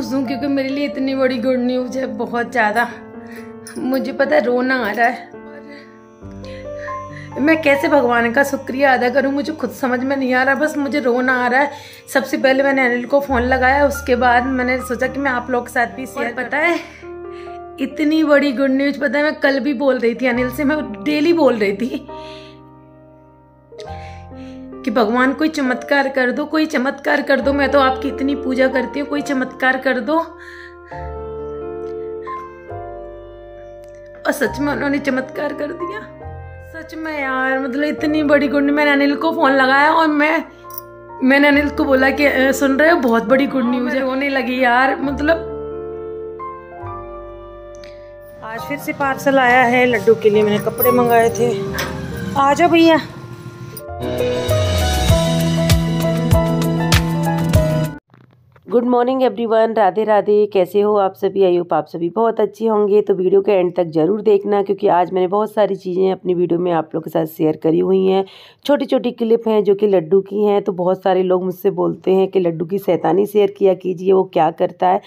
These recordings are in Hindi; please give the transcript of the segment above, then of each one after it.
खुश हूँ क्योंकि मेरे लिए इतनी बड़ी गुड न्यूज़ है बहुत ज़्यादा मुझे पता है रोना आ रहा है मैं कैसे भगवान का शुक्रिया अदा करूं मुझे खुद समझ में नहीं आ रहा बस मुझे रोना आ रहा है सबसे पहले मैंने अनिल को फ़ोन लगाया उसके बाद मैंने सोचा कि मैं आप लोग के साथ भी शेयर पता है इतनी बड़ी गुड न्यूज़ पता है मैं कल भी बोल रही थी अनिल से मैं डेली बोल रही थी कि भगवान कोई चमत्कार कर दो कोई चमत्कार कर दो मैं तो आपकी इतनी पूजा करती हूँ कोई चमत्कार कर दो और सच में उन्होंने चमत्कार कर दिया सच में यार मतलब इतनी बड़ी गुड मैंने अनिल को फ़ोन लगाया और मैं मैंने अनिल को बोला कि सुन रहे हो बहुत बड़ी गुड न्यूज हाँ, है रोने लगी यार मतलब आज फिर से पार्सल आया है लड्डू के लिए मैंने कपड़े मंगाए थे आ जाओ भैया good morning everyone Radhe Radhe कैसे हो आप सभी आई होप आप सभी बहुत अच्छे होंगे तो वीडियो के एंड तक ज़रूर देखना क्योंकि आज मैंने बहुत सारी चीज़ें अपनी वीडियो में आप लोगों के साथ शेयर करी हुई हैं छोटी छोटी क्लिप हैं जो कि लड्डू की हैं तो बहुत सारे लोग मुझसे बोलते हैं कि लड्डू की सैतानी शेयर किया कीजिए वो क्या करता है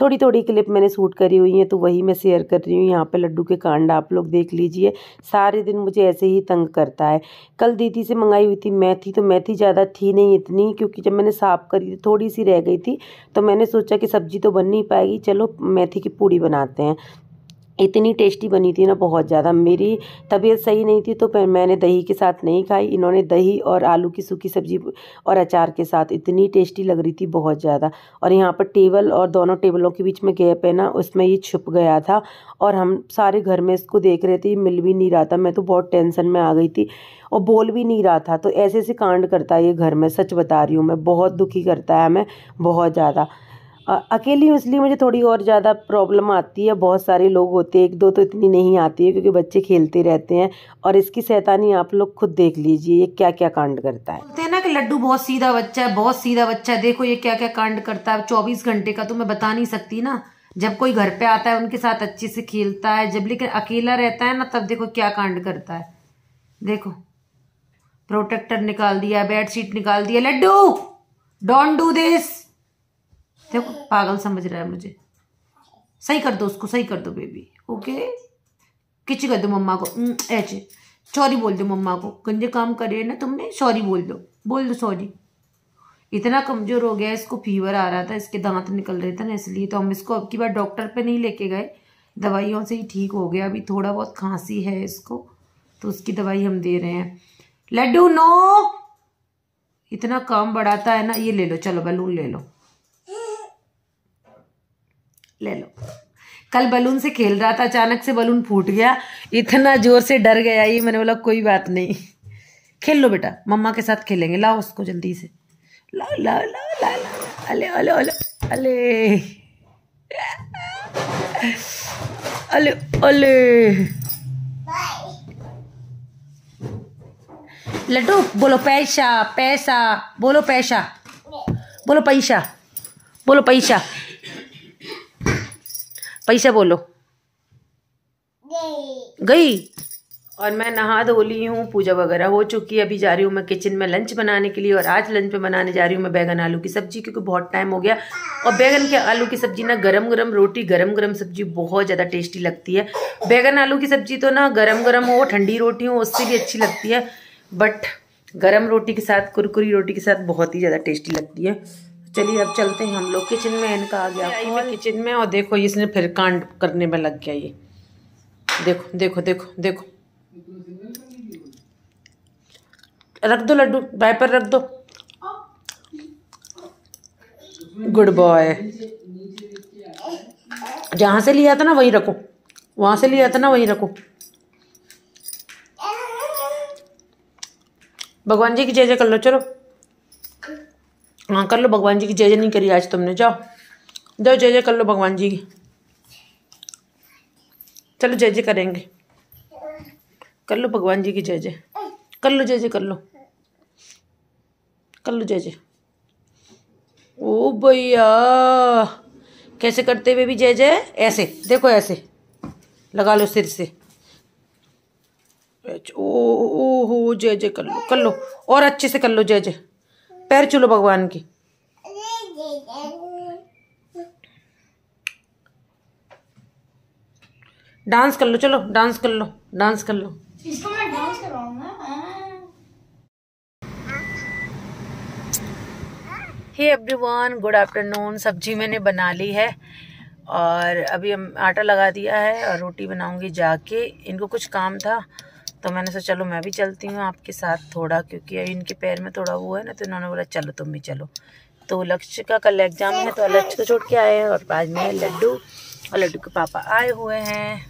थोड़ी थोड़ी क्लिप मैंने सूट करी हुई है तो वही मैं शेयर कर रही हूँ यहाँ पे लड्डू के कांड आप लोग देख लीजिए सारे दिन मुझे ऐसे ही तंग करता है कल दीदी से मंगाई हुई थी मैथी तो मैथी ज़्यादा थी नहीं इतनी क्योंकि जब मैंने साफ करी थी थोड़ी सी रह गई थी तो मैंने सोचा कि सब्ज़ी तो बन नहीं पाएगी चलो मैथी की पूड़ी बनाते हैं इतनी टेस्टी बनी थी ना बहुत ज़्यादा मेरी तबीयत सही नहीं थी तो मैंने दही के साथ नहीं खाई इन्होंने दही और आलू की सूखी सब्जी और अचार के साथ इतनी टेस्टी लग रही थी बहुत ज़्यादा और यहाँ पर टेबल और दोनों टेबलों के बीच में गैप है ना उसमें ये छुप गया था और हम सारे घर में इसको देख रहे थे मिल भी नहीं रहा था मैं तो बहुत टेंशन में आ गई थी और बोल भी नहीं रहा था तो ऐसे ऐसे कांड करता है ये घर में सच बता रही हूँ मैं बहुत दुखी करता है हमें बहुत ज़्यादा अकेली हूँ इसलिए मुझे थोड़ी और ज़्यादा प्रॉब्लम आती है बहुत सारे लोग होते हैं एक दो तो इतनी नहीं आती है क्योंकि बच्चे खेलते रहते हैं और इसकी सैतानी आप लोग खुद देख लीजिए ये क्या क्या कांड करता है बोलते हैं ना कि लड्डू बहुत सीधा बच्चा है बहुत सीधा बच्चा है देखो ये क्या क्या कांड करता है चौबीस घंटे का तो मैं बता नहीं सकती ना जब कोई घर पे आता है उनके साथ अच्छे से खेलता है जब लेकिन अकेला रहता है ना तब देखो क्या कांड करता है देखो प्रोटेक्टर निकाल दिया बेडशीट निकाल दिया लड्डू डोंट डू दिस देखो पागल समझ रहा है मुझे सही कर दो उसको सही कर दो बेबी ओके किच कर दो मम्मा को ऐसे सॉरी बोल दो मम्मा को गंजे काम हैं ना तुमने सॉरी बोल दो बोल दो सॉरी इतना कमज़ोर हो गया इसको फीवर आ रहा था इसके दांत निकल रहे थे ना इसलिए तो हम इसको अब की बार डॉक्टर पे नहीं लेके गए दवाइयों से ही ठीक हो गया अभी थोड़ा बहुत खांसी है इसको तो उसकी दवाई हम दे रहे हैं लड्डू नो इतना काम बढ़ाता है ना ये ले लो चलो बैलून ले लो ले लो कल बलून से खेल रहा था अचानक से बलून फूट गया इतना जोर से डर गया ये मैंने बोला कोई बात नहीं खेल लो बेटा मम्मा के साथ खेलेंगे लाओ उसको जल्दी से ला ला ला ला ला अले अले अले अले अले अले लड्डू बोलो पैसा पैसा बोलो पैसा बोलो पैसा बोलो पैसा पैसे बोलो गई और मैं नहा धो ली हूँ पूजा वगैरह हो चुकी है अभी जा रही हूँ मैं किचन में लंच बनाने के लिए और आज लंच में बनाने जा रही हूँ मैं बैगन आलू की सब्जी क्योंकि बहुत टाइम हो गया और बैगन के आलू की सब्जी ना गरम गरम रोटी गरम गरम सब्जी बहुत ज़्यादा टेस्टी लगती है बैगन आलू की सब्जी तो ना गर्म गर्म हो ठंडी रोटी हो उससे भी अच्छी लगती है बट गर्म रोटी के साथ कुरकुरी रोटी के साथ बहुत ही ज़्यादा टेस्टी लगती है चलिए अब चलते हैं हम लोग किचन में इनका आ गया आई मैं किचन में और देखो इसने फिर कांड करने में लग गया ये देखो देखो देखो देखो रख दो लड्डू वाइपर रख दो गुड बॉय जहाँ से लिया था ना वहीं रखो वहाँ से लिया था ना वहीं रखो भगवान जी की जय जय कर लो चलो हाँ कर लो भगवान जी की जय जय नहीं करी आज तुमने जाओ जाओ जय जय कर लो भगवान जी की चलो जय जय करेंगे कर लो भगवान जी की जय जय कर लो जय जय कर लो कर लो जय जय ओ भैया कैसे करते हुए भी जय जय ऐसे देखो ऐसे लगा लो सिर से ओ हो जय जय कर लो कर लो और अच्छे से कर लो जय जय पैर चुलो भगवान की डांस कर लो चलो डांस कर लो डांस कर लो इसको मैं dance hey everyone good afternoon सब्जी मैंने बना ली है और अभी हम आटा लगा दिया है और रोटी बनाऊंगी जाके इनको कुछ काम था तो मैंने सोचा चलो मैं भी चलती हूँ आपके साथ थोड़ा क्योंकि इनके पैर में थोड़ा वो है ना तो इन्होंने बोला चलो तुम भी चलो तो लक्ष्य का कल एग्जाम है तो लक्ष्य को छोड़ के आए हैं और बाद में लड्डू और लड्डू के पापा आए हुए हैं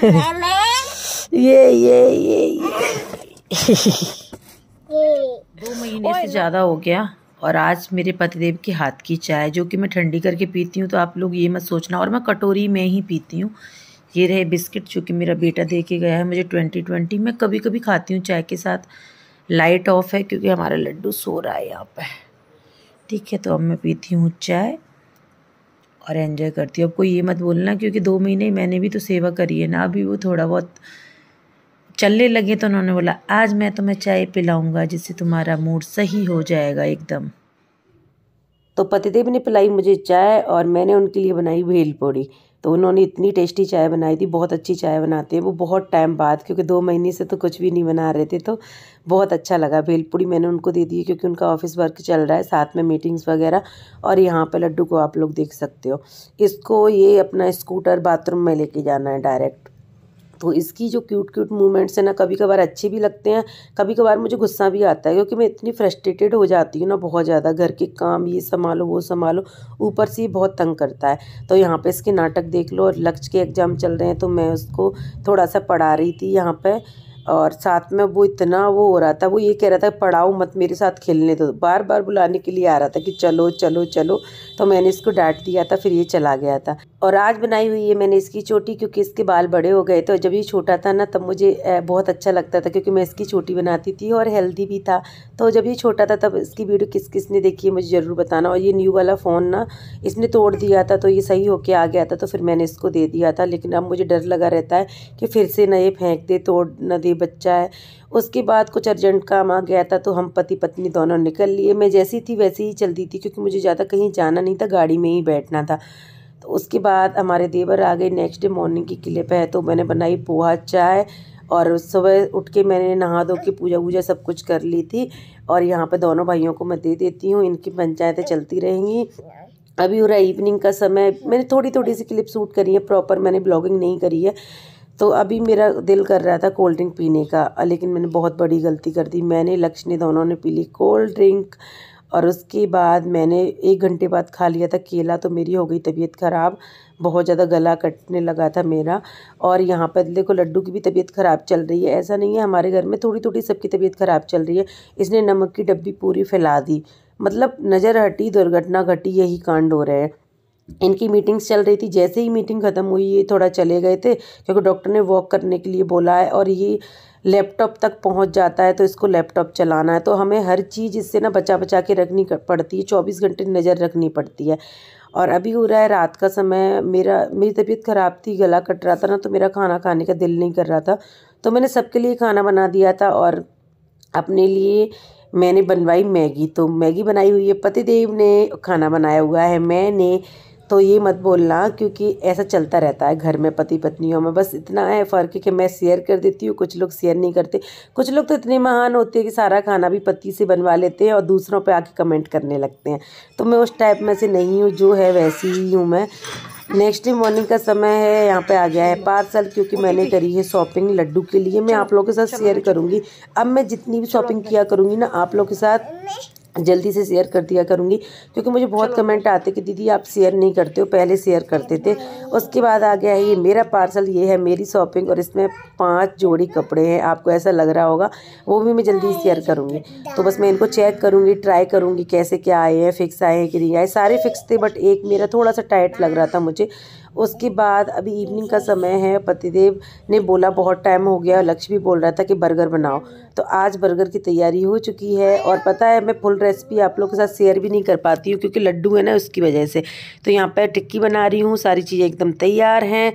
हम्म। ये ये ये दो महीने से ज़्यादा हो गया और आज मेरे पतिदेव के हाथ की चाय जो कि मैं ठंडी करके पीती हूँ तो आप लोग ये मत सोचना और मैं कटोरी में ही पीती हूँ ये रहे बिस्किट जो कि मेरा बेटा दे के गया है मुझे ट्वेंटी ट्वेंटी मैं कभी कभी खाती हूँ चाय के साथ लाइट ऑफ है क्योंकि हमारा लड्डू सो रहा है यहाँ पर ठीक है तो अब मैं पीती हूँ चाय और एंजॉय करती हूँ अब कोई ये मत बोलना क्योंकि दो महीने मैंने भी तो सेवा करी है ना अभी वो थोड़ा बहुत चलने लगे तो उन्होंने बोला आज मैं तुम्हें चाय पिलाऊंगा जिससे तुम्हारा मूड सही हो जाएगा एकदम तो पतिदेव ने पिलाई मुझे चाय और मैंने उनके लिए बनाई भेल पूड़ी तो उन्होंने इतनी टेस्टी चाय बनाई थी बहुत अच्छी चाय बनाते हैं वो बहुत टाइम बाद क्योंकि दो महीने से तो कुछ भी नहीं बना रहे थे तो बहुत अच्छा लगा पूड़ी मैंने उनको दे दी क्योंकि उनका ऑफिस वर्क चल रहा है साथ में मीटिंग्स वगैरह और यहाँ पर लड्डू को आप लोग देख सकते हो इसको ये अपना स्कूटर बाथरूम में लेके जाना है डायरेक्ट तो इसकी जो क्यूट क्यूट मूवमेंट्स हैं ना कभी कभार अच्छे भी लगते हैं कभी कभार मुझे गुस्सा भी आता है क्योंकि मैं इतनी फ्रस्ट्रेटेड हो जाती हूँ ना बहुत ज़्यादा घर के काम ये संभालो वो संभालो ऊपर से ये बहुत तंग करता है तो यहाँ पे इसके नाटक देख लो और लक्ष्य के एग्ज़ाम चल रहे हैं तो मैं उसको थोड़ा सा पढ़ा रही थी यहाँ पर और साथ में वो इतना वो हो रहा था वो ये कह रहा था पढ़ाओ मत मेरे साथ खेलने दो बार बार बुलाने के लिए आ रहा था कि चलो चलो चलो तो मैंने इसको डांट दिया था फिर ये चला गया था और आज बनाई हुई है मैंने इसकी चोटी क्योंकि इसके बाल बड़े हो गए तो जब ये छोटा था ना तब मुझे बहुत अच्छा लगता था क्योंकि मैं इसकी चोटी बनाती थी और हेल्दी भी था तो जब ये छोटा था तब इसकी वीडियो किस किस ने देखी है मुझे ज़रूर बताना और ये न्यू वाला फ़ोन ना इसने तोड़ दिया था तो ये सही होके आ गया था तो फिर मैंने इसको दे दिया था लेकिन अब मुझे डर लगा रहता है कि फिर से ना ये फेंक दे तोड़ न दे बच्चा है उसके बाद कुछ अर्जेंट काम आ गया था तो हम पति पत्नी दोनों निकल लिए मैं जैसी थी वैसी ही चलती थी क्योंकि मुझे ज़्यादा कहीं जाना नहीं था गाड़ी में ही बैठना था तो उसके बाद हमारे देवर आ गए नेक्स्ट डे मॉर्निंग की किले पर है तो मैंने बनाई पोहा चाय और सुबह उठ के मैंने नहा धो के पूजा वूजा सब कुछ कर ली थी और यहाँ पे दोनों भाइयों को मैं दे देती हूँ इनकी पंचायतें चलती रहेंगी अभी हो रहा है इवनिंग का समय मैंने थोड़ी थोड़ी सी क्लिप शूट करी है प्रॉपर मैंने ब्लॉगिंग नहीं करी है तो अभी मेरा दिल कर रहा था कोल्ड ड्रिंक पीने का लेकिन मैंने बहुत बड़ी गलती कर दी मैंने लक्ष्मी दोनों ने पी ली कोल्ड ड्रिंक और उसके बाद मैंने एक घंटे बाद खा लिया था केला तो मेरी हो गई तबीयत ख़राब बहुत ज़्यादा गला कटने लगा था मेरा और यहाँ पर देखो लड्डू की भी तबीयत ख़राब चल रही है ऐसा नहीं है हमारे घर में थोड़ी थोड़ी सबकी तबीयत ख़राब चल रही है इसने नमक की डब्बी पूरी फैला दी मतलब नज़र हटी दुर्घटना घटी यही कांड हो रहे हैं इनकी मीटिंग्स चल रही थी जैसे ही मीटिंग ख़त्म हुई ये थोड़ा चले गए थे क्योंकि डॉक्टर ने वॉक करने के लिए बोला है और ये लैपटॉप तक पहुंच जाता है तो इसको लैपटॉप चलाना है तो हमें हर चीज़ इससे ना बचा बचा के रखनी पड़ती है चौबीस घंटे नज़र रखनी पड़ती है और अभी हो रहा है रात का समय मेरा मेरी तबीयत ख़राब थी गला कट रहा था ना तो मेरा खाना खाने का दिल नहीं कर रहा था तो मैंने सबके लिए खाना बना दिया था और अपने लिए मैंने बनवाई मैगी तो मैगी बनाई हुई है पतिदेव ने खाना बनाया हुआ है मैंने तो ये मत बोलना क्योंकि ऐसा चलता रहता है घर में पति पत्नियों में बस इतना है फ़र्क है कि मैं शेयर कर देती हूँ कुछ लोग शेयर नहीं करते कुछ लोग तो इतने महान होते हैं कि सारा खाना भी पति से बनवा लेते हैं और दूसरों पे आके कमेंट करने लगते हैं तो मैं उस टाइप में से नहीं हूँ जो है वैसी ही हूँ मैं नेक्स्ट डे मॉर्निंग का समय है यहाँ पे आ गया है पार्सल क्योंकि मैंने करी है शॉपिंग लड्डू के लिए मैं आप लोगों के साथ शेयर करूँगी अब मैं जितनी भी शॉपिंग किया करूँगी ना आप लोग के साथ जल्दी से शेयर कर दिया करूँगी क्योंकि मुझे बहुत कमेंट आते कि दीदी आप शेयर नहीं करते हो पहले शेयर करते थे उसके बाद आ गया है ये मेरा पार्सल ये है मेरी शॉपिंग और इसमें पांच जोड़ी कपड़े हैं आपको ऐसा लग रहा होगा वो भी मैं जल्दी शेयर हाँ, करूँगी तो बस मैं इनको चेक करूँगी ट्राई करूँगी कैसे क्या आए हैं फिक्स आए हैं कि नहीं आए सारे फिक्स थे बट एक मेरा थोड़ा सा टाइट लग रहा था मुझे उसके बाद अभी इवनिंग का समय है पतिदेव ने बोला बहुत टाइम हो गया लक्ष्मी बोल रहा था कि बर्गर बनाओ तो आज बर्गर की तैयारी हो चुकी है और पता है मैं फुल रेसिपी आप लोग के साथ शेयर भी नहीं कर पाती हूँ क्योंकि लड्डू है ना उसकी वजह से तो यहाँ पर टिक्की बना रही हूँ सारी चीज़ें एकदम तैयार हैं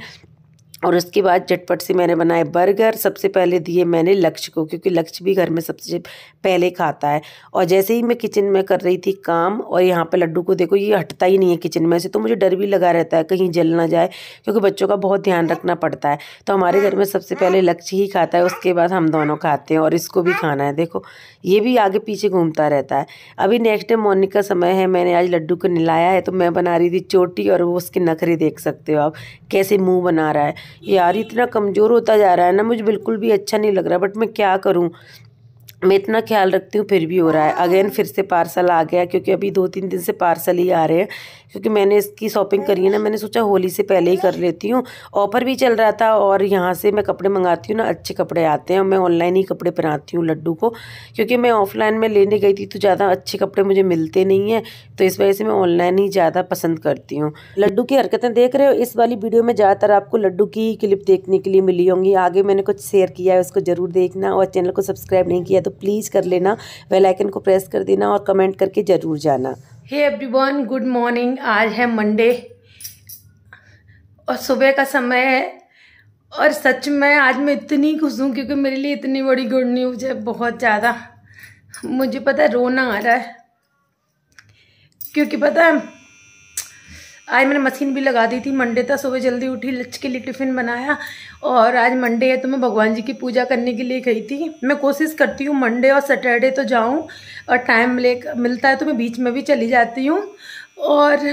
और उसके बाद झटपट से मैंने बनाए बर्गर सबसे पहले दिए मैंने लक्ष्य को क्योंकि लक्ष्य भी घर में सबसे पहले खाता है और जैसे ही मैं किचन में कर रही थी काम और यहाँ पे लड्डू को देखो ये हटता ही नहीं है किचन में से तो मुझे डर भी लगा रहता है कहीं जल ना जाए क्योंकि बच्चों का बहुत ध्यान रखना पड़ता है तो हमारे घर में सबसे पहले लक्ष्य ही खाता है उसके बाद हम दोनों खाते हैं और इसको भी खाना है देखो ये भी आगे पीछे घूमता रहता है अभी नेक्स्ट डे मॉर्निंग का समय है मैंने आज लड्डू को नहलाया है तो मैं बना रही थी चोटी और वो उसके नखरे देख सकते हो आप कैसे मुँह बना रहा है यार इतना कमज़ोर होता जा रहा है ना मुझे बिल्कुल भी अच्छा नहीं लग रहा बट मैं क्या करूँ मैं इतना ख्याल रखती हूँ फिर भी हो रहा है अगेन फिर से पार्सल आ गया क्योंकि अभी दो तीन दिन से पार्सल ही आ रहे हैं क्योंकि मैंने इसकी शॉपिंग करी है ना मैंने सोचा होली से पहले ही कर लेती हूँ ऑफर भी चल रहा था और यहाँ से मैं कपड़े मंगाती हूँ ना अच्छे कपड़े आते हैं और मैं ऑनलाइन ही कपड़े पहनाती हूँ लड्डू को क्योंकि मैं ऑफलाइन में लेने गई थी तो ज़्यादा अच्छे कपड़े मुझे मिलते नहीं हैं तो इस वजह से मैं ऑनलाइन ही ज़्यादा पसंद करती हूँ लड्डू की हरकतें देख रहे हो इस वाली वीडियो में ज़्यादातर आपको लड्डू की क्लिप देखने के लिए मिली होंगी आगे मैंने कुछ शेयर किया है उसको ज़रूर देखना और चैनल को सब्सक्राइब नहीं किया तो प्लीज़ कर लेना बेल आइकन को प्रेस कर देना और कमेंट करके ज़रूर जाना हे वन गुड मॉर्निंग आज है मंडे और सुबह का समय है और सच में आज मैं इतनी खुश हूँ क्योंकि मेरे लिए इतनी बड़ी गुड न्यूज़ है बहुत ज़्यादा मुझे पता है रोना आ रहा है क्योंकि पता है आज मैंने मशीन भी लगा दी थी मंडे था सुबह जल्दी उठी लच के लिए टिफ़िन बनाया और आज मंडे है तो मैं भगवान जी की पूजा करने के लिए गई थी मैं कोशिश करती हूँ मंडे और सैटरडे तो जाऊँ और टाइम ले मिलता है तो मैं बीच में भी चली जाती हूँ और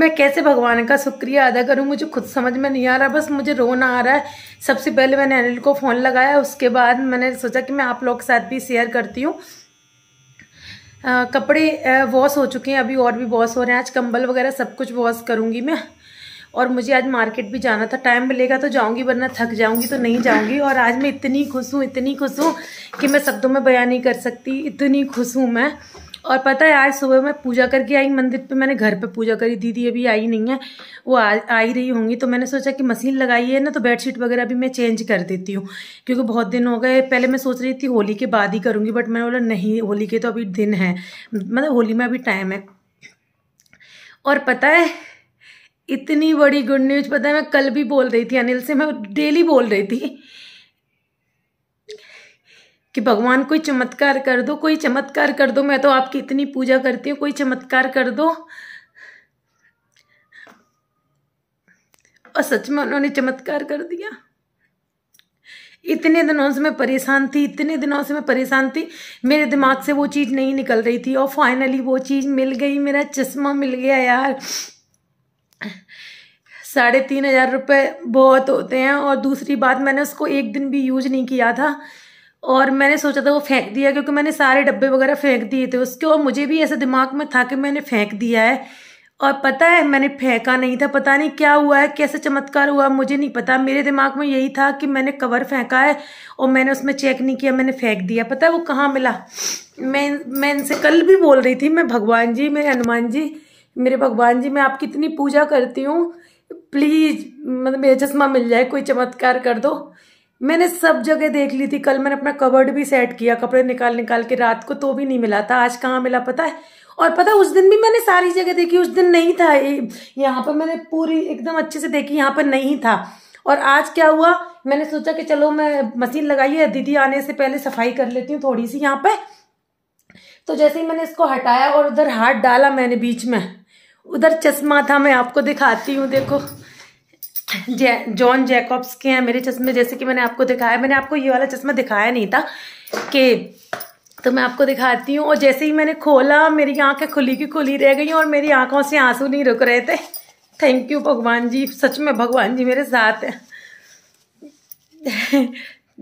मैं कैसे भगवान का शुक्रिया अदा करूं मुझे खुद समझ में नहीं आ रहा बस मुझे रोना आ रहा है सबसे पहले मैंने अनिल को फ़ोन लगाया उसके बाद मैंने सोचा कि मैं आप लोग के साथ भी शेयर करती हूँ आ, कपड़े वॉश हो चुके हैं अभी और भी वॉश हो रहे हैं आज कंबल वगैरह सब कुछ वॉश करूँगी मैं और मुझे आज मार्केट भी जाना था टाइम मिलेगा तो जाऊंगी वरना थक जाऊंगी तो नहीं जाऊंगी और आज मैं इतनी खुश हूँ इतनी खुश हूँ कि मैं शब्दों में बयान नहीं कर सकती इतनी खुश हूँ मैं और पता है आज सुबह मैं पूजा करके आई मंदिर पे मैंने घर पे पूजा करी दीदी अभी आई नहीं है वो आ, ही रही होंगी तो मैंने सोचा कि मशीन लगाई है ना तो बेडशीट वगैरह भी मैं चेंज कर देती हूँ क्योंकि बहुत दिन हो गए पहले मैं सोच रही थी होली के बाद ही करूँगी बट मैंने बोला नहीं होली के तो अभी दिन है मतलब होली में अभी टाइम है और पता है इतनी बड़ी गुड न्यूज पता है मैं कल भी बोल रही थी अनिल से मैं डेली बोल रही थी कि भगवान कोई चमत्कार कर दो कोई चमत्कार कर दो मैं तो आपकी इतनी पूजा करती हूँ कोई चमत्कार कर दो और सच में उन्होंने चमत्कार कर दिया इतने दिनों से मैं परेशान थी इतने दिनों से मैं परेशान थी मेरे दिमाग से वो चीज़ नहीं निकल रही थी और फाइनली वो चीज़ मिल गई मेरा चश्मा मिल गया यार साढ़े तीन हज़ार रुपये बहुत होते हैं और दूसरी बात मैंने उसको एक दिन भी यूज नहीं किया था और मैंने सोचा था वो फेंक दिया क्योंकि मैंने सारे डब्बे वगैरह फेंक दिए थे उसके और मुझे भी ऐसे दिमाग में था कि मैंने फेंक दिया है और पता है मैंने फेंका नहीं था पता नहीं क्या हुआ है कैसे चमत्कार हुआ मुझे नहीं पता मेरे दिमाग में यही था कि मैंने कवर फेंका है और मैंने उसमें चेक नहीं किया मैंने फेंक दिया पता है वो कहाँ मिला मैं मैं इनसे कल भी बोल रही थी मैं भगवान जी मेरे हनुमान जी मेरे भगवान जी मैं आपकी इतनी पूजा करती हूँ प्लीज़ मतलब मेरा चश्मा मिल जाए कोई चमत्कार कर दो मैंने सब जगह देख ली थी कल मैंने अपना कवर्ड भी सेट किया कपड़े निकाल निकाल के रात को तो भी नहीं मिला था आज कहाँ मिला पता है और पता उस दिन भी मैंने सारी जगह देखी उस दिन नहीं था यहाँ पर मैंने पूरी एकदम अच्छे से देखी यहाँ पर नहीं था और आज क्या हुआ मैंने सोचा कि चलो मैं मशीन लगाई है दीदी आने से पहले सफाई कर लेती हूँ थोड़ी सी यहाँ पे तो जैसे ही मैंने इसको हटाया और उधर हाथ डाला मैंने बीच में उधर चश्मा था मैं आपको दिखाती हूँ देखो जे जॉन जैकॉब्स के हैं मेरे चश्मे जैसे कि मैंने आपको दिखाया मैंने आपको ये वाला चश्मा दिखाया नहीं था कि तो मैं आपको दिखाती हूँ और जैसे ही मैंने खोला मेरी आंखें खुली की खुली रह गई और मेरी आंखों से आंसू नहीं रुक रहे थे थैंक यू भगवान जी सच में भगवान जी मेरे साथ हैं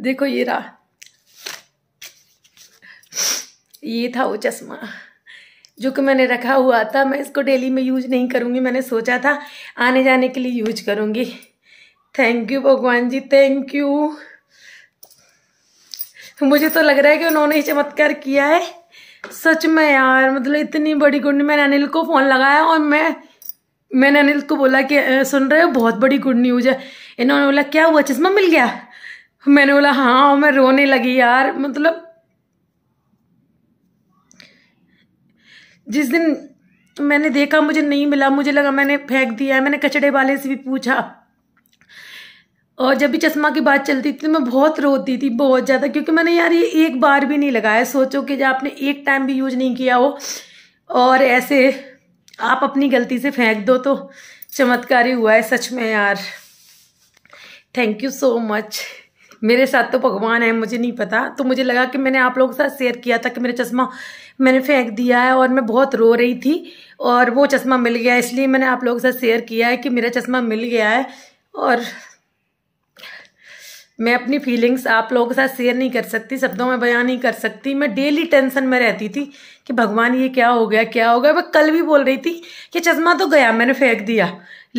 देखो ये रहा ये था वो चश्मा जो कि मैंने रखा हुआ था मैं इसको डेली में यूज नहीं करूँगी मैंने सोचा था आने जाने के लिए यूज करूँगी थैंक यू भगवान जी थैंक यू मुझे तो लग रहा है कि उन्होंने ही चमत्कार किया है सच में यार मतलब इतनी बड़ी गुड न्यूज मैंने अनिल को फ़ोन लगाया और मैं मैंने अनिल को बोला कि सुन रहे हो बहुत बड़ी गुड न्यूज़ है इन्होंने बोला क्या हुआ चश्मा मिल गया मैंने बोला हाँ मैं रोने लगी यार मतलब जिस दिन मैंने देखा मुझे नहीं मिला मुझे लगा मैंने फेंक दिया मैंने कचड़े वाले से भी पूछा और जब भी चश्मा की बात चलती थी तो मैं बहुत रोती थी बहुत ज़्यादा क्योंकि मैंने यार ये एक बार भी नहीं लगाया सोचो कि जब आपने एक टाइम भी यूज नहीं किया हो और ऐसे आप अपनी गलती से फेंक दो तो चमत्कारी हुआ है सच में यार थैंक यू सो मच मेरे साथ तो भगवान है मुझे नहीं पता तो मुझे लगा कि मैंने आप लोगों के साथ शेयर किया था कि मेरा चश्मा मैंने फेंक दिया है और मैं बहुत रो रही थी और वो चश्मा मिल गया इसलिए मैंने आप लोगों के साथ शेयर किया है कि मेरा चश्मा मिल गया है और मैं अपनी फीलिंग्स आप लोगों के साथ शेयर नहीं कर सकती शब्दों में बयान नहीं कर सकती मैं डेली टेंशन में रहती थी कि भगवान ये क्या हो गया क्या हो गया मैं कल भी बोल रही थी कि चश्मा तो गया मैंने फेंक दिया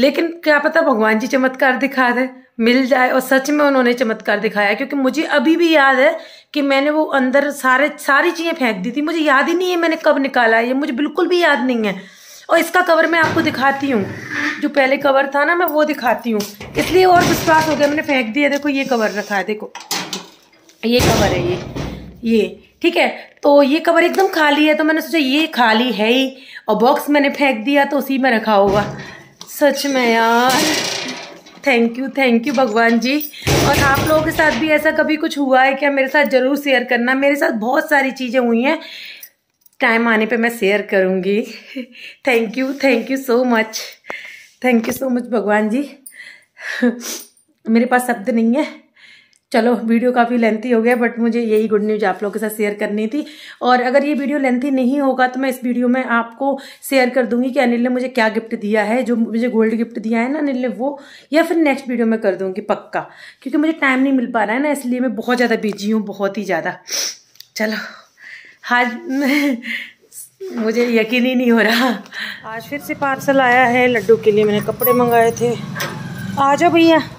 लेकिन क्या पता भगवान जी चमत्कार दिखा दें मिल जाए और सच में उन्होंने चमत्कार दिखाया क्योंकि मुझे अभी भी याद है कि मैंने वो अंदर सारे सारी चीज़ें फेंक दी थी मुझे याद ही नहीं है मैंने कब निकाला ये मुझे बिल्कुल भी याद नहीं है और इसका कवर मैं आपको दिखाती हूँ जो पहले कवर था ना मैं वो दिखाती हूँ इसलिए और विश्वास हो गया मैंने फेंक दिया देखो ये कवर रखा है देखो ये कवर है ये ये ठीक है तो ये कवर एकदम खाली है तो मैंने सोचा ये खाली है ही और बॉक्स मैंने फेंक दिया तो उसी में रखा होगा सच में यार थैंक यू थैंक यू भगवान जी और आप लोगों के साथ भी ऐसा कभी कुछ हुआ है क्या मेरे साथ ज़रूर शेयर करना मेरे साथ बहुत सारी चीज़ें हुई हैं टाइम आने पे मैं शेयर करूँगी thank you thank you so much thank you so much भगवान जी मेरे पास शब्द नहीं है चलो वीडियो काफ़ी लेंथी हो गया बट मुझे यही गुड न्यूज आप लोगों के साथ शेयर करनी थी और अगर ये वीडियो लेंथी नहीं होगा तो मैं इस वीडियो में आपको शेयर कर दूंगी कि अनिल ने मुझे क्या गिफ्ट दिया है जो मुझे गोल्ड गिफ्ट दिया है ना अनिल ने वो या फिर नेक्स्ट वीडियो में कर दूंगी पक्का क्योंकि मुझे टाइम नहीं मिल पा रहा है ना इसलिए मैं बहुत ज़्यादा बिजी हूँ बहुत ही ज़्यादा चलो हाज मुझे यकीन ही नहीं हो रहा आज फिर से पार्सल आया है लड्डू के लिए मैंने कपड़े मंगाए थे आ जाओ भैया